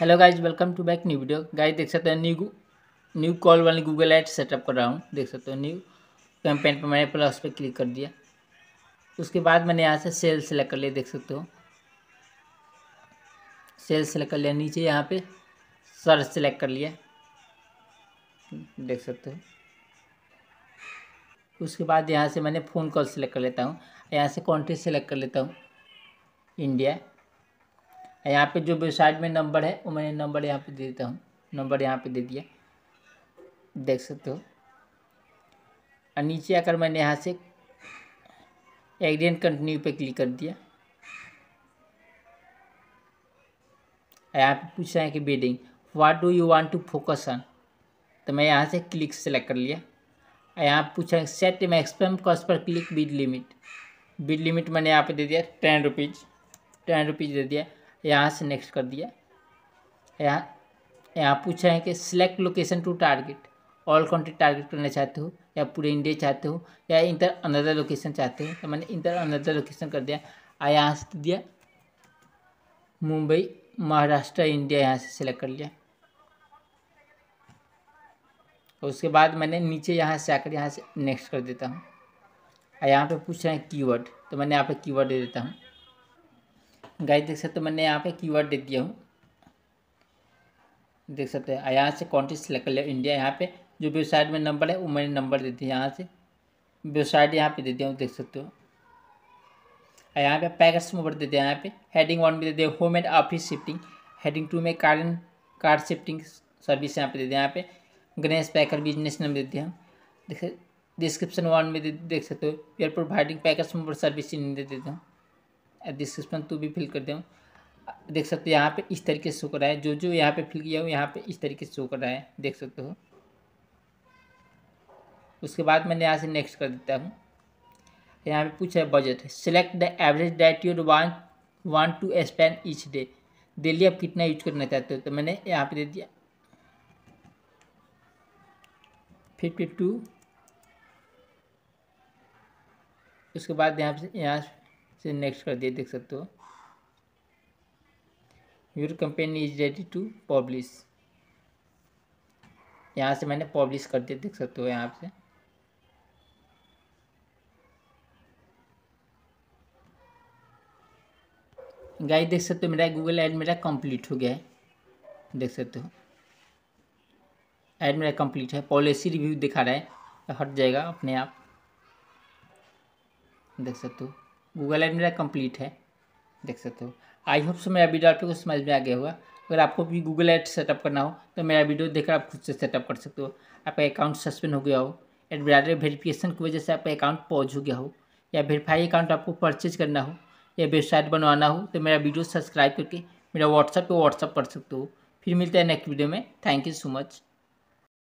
hello guys welcome to back new video guys देख सकते हो न्यू न्यू कॉल वाली गूगल एड सेटअप कर रहा हूँ देख सकते हो न्यू कैंपेन पर मैंने प्लस पे क्लिक कर दिया उसके बाद मैंने यहाँ से सेल सेलेक्ट कर लिया देख सकते हो सेल सेलेक्ट कर लिया नीचे यहाँ पे सर्च सेलेक्ट कर लिया देख सकते हो उसके बाद यहाँ से मैंने फ़ोन कॉल सेलेक्ट कर लेता हूँ यहाँ से कंट्री सेलेक्ट कर लेता हूँ इंडिया यहाँ पे जो वेबसाइट में नंबर है वो मैंने नंबर यहाँ पे दे देता हूँ नंबर यहाँ पे दे दिया देख सकते हो और नीचे आकर मैंने यहाँ से एग्रीन कंटिन्यू पे क्लिक कर दिया यहाँ पे पूछ रहे हैं कि bidding what do you want to focus on तो मैं यहाँ से क्लिक सेलेक्ट कर लिया यहाँ पूछा है set maximum cost per click bid limit bid limit मैंने यहाँ पे दे दिया टेन रुपीज़ टेन रुपीज़ दे दिया यहाँ से नेक्स्ट कर दिया यहाँ यहाँ पूछा है कि select location to target all country target करना चाहते हो या पूरे इंडिया चाहते हो या इंटर अनदर लोकेशन चाहते हो तो मैंने इंटर अनदर लोकेशन कर दिया आ यहाँ से दिया मुंबई महाराष्ट्र इंडिया यहाँ से सिलेक्ट कर लिया उसके बाद मैंने नीचे यहाँ से आकर यहाँ से नेक्स्ट कर देता हूँ और यहाँ पे पूछ रहे हैं कीवर्ड तो मैंने यहाँ पे कीवर्ड दे देता हूँ गाइस देख सकते हो मैंने यहाँ पे कीवर्ड दे दिया हूँ देख सकते हैं यहाँ से कंट्री सेलेक्ट कर लिया इंडिया यहाँ पे जो वेबसाइट में नंबर है वो मैंने नंबर दे दिया यहाँ से वेबसाइट यहाँ पे दे दिया हूँ देख सकते हो यहाँ पे पैकेट्स नंबर दे दिया यहाँ पे हेडिंग वन में दे दिया home and office shifting heading two में कार्ड कार्ड शिफ्टिंग सर्विस यहाँ पे दे दिया यहाँ पे गणेश पैकर बिजनेस नंबर दे दिया देख डिस्क्रिप्शन वन में देख सकते हो we are providing package number service दे देता हूँ डिस्क्रिप्शन तू भी फिल कर दे देख सकते हो यहाँ पे इस तरीके से शो कर रहा है जो जो यहाँ पे फिल किया हो यहाँ पे इस तरीके से शो कर रहा है देख सकते हो उसके बाद मैंने यहाँ से नेक्स्ट कर देता हूँ यहाँ पे पूछा है budget select the average date you'd want want to spend each day daily आप कितना यूज करना चाहते हो तो मैंने यहाँ पे दे दिया फिफ्टी टू उसके बाद यहाँ से यहाँ से नेक्स्ट कर दिया देख सकते हो your company is ready to publish यहाँ से मैंने पब्लिश कर दिया देख सकते हो यहाँ से गाइस देख सकते हो मेरा गूगल ऐड मेरा कंप्लीट हो गया है देख सकते हो ऐड मेरा कंप्लीट है पॉलिसी रिव्यू दिखा रहा है हट जाएगा अपने आप देख सकते हो गूगल एड मेरा कंप्लीट है देख सकते हो आई होप सो मेरा वीडियो आपको समझ में आ गया होगा अगर आपको भी गूगल एड सेटअप करना हो तो मेरा वीडियो देखकर आप खुद से सेटअप कर सकते हो आपका अकाउंट सस्पेंड हो गया हो एडब्राइडर वेरिफिकेशन की वजह से आपका अकाउंट पॉज हो गया हो या वेरीफाई अकाउंट आपको परचेज करना हो या वेबसाइट बनवाना हो तो मेरा वीडियो सब्सक्राइब करके मेरा व्हाट्सएप पर व्हाट्सअप कर सकते हो फिर मिलते हैं नेक्स्ट वीडियो में थैंक यू सो मच